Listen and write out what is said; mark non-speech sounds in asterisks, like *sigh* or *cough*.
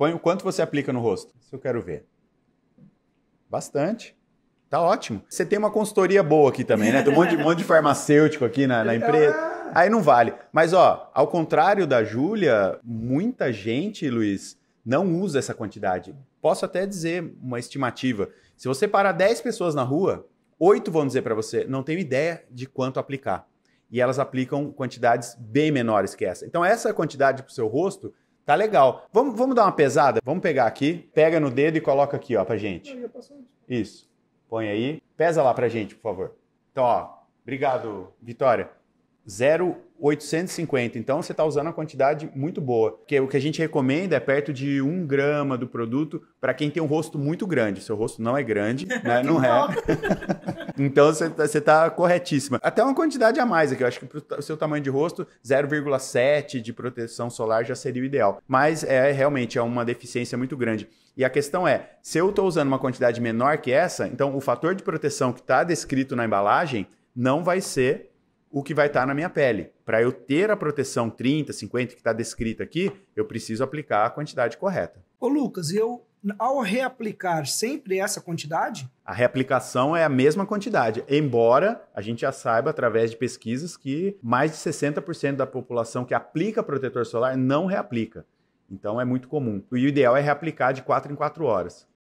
Põe o quanto você aplica no rosto. Isso eu quero ver. Bastante. Tá ótimo. Você tem uma consultoria boa aqui também, né? Tem um monte, um monte de farmacêutico aqui na, na *laughs* é. empresa. Aí não vale. Mas, ó, ao contrário da Júlia, muita gente, Luiz, não usa essa quantidade. Posso até dizer uma estimativa. Se você parar 10 pessoas na rua, 8 vão dizer para você, não tenho ideia de quanto aplicar. E elas aplicam quantidades bem menores que essa. Então, essa quantidade para o seu rosto Tá legal. Vamos, vamos dar uma pesada? Vamos pegar aqui, pega no dedo e coloca aqui, ó, pra gente. Isso. Põe aí. Pesa lá pra gente, por favor. Então, ó, obrigado, Vitória. 0,850. Então você está usando uma quantidade muito boa. Porque o que a gente recomenda é perto de 1 grama do produto para quem tem um rosto muito grande. Seu rosto não é grande, *laughs* né? não é. *laughs* Então você está tá corretíssima. Até uma quantidade a mais aqui. Eu acho que para o seu tamanho de rosto, 0,7 de proteção solar já seria o ideal. Mas é realmente é uma deficiência muito grande. E a questão é, se eu estou usando uma quantidade menor que essa, então o fator de proteção que está descrito na embalagem não vai ser o que vai estar tá na minha pele. Para eu ter a proteção 30, 50 que está descrita aqui, eu preciso aplicar a quantidade correta. Ô Lucas, eu ao reaplicar sempre essa quantidade? A reaplicação é a mesma quantidade, embora a gente já saiba através de pesquisas que mais de 60% da população que aplica protetor solar não reaplica. Então é muito comum. E o ideal é reaplicar de 4 em 4 horas.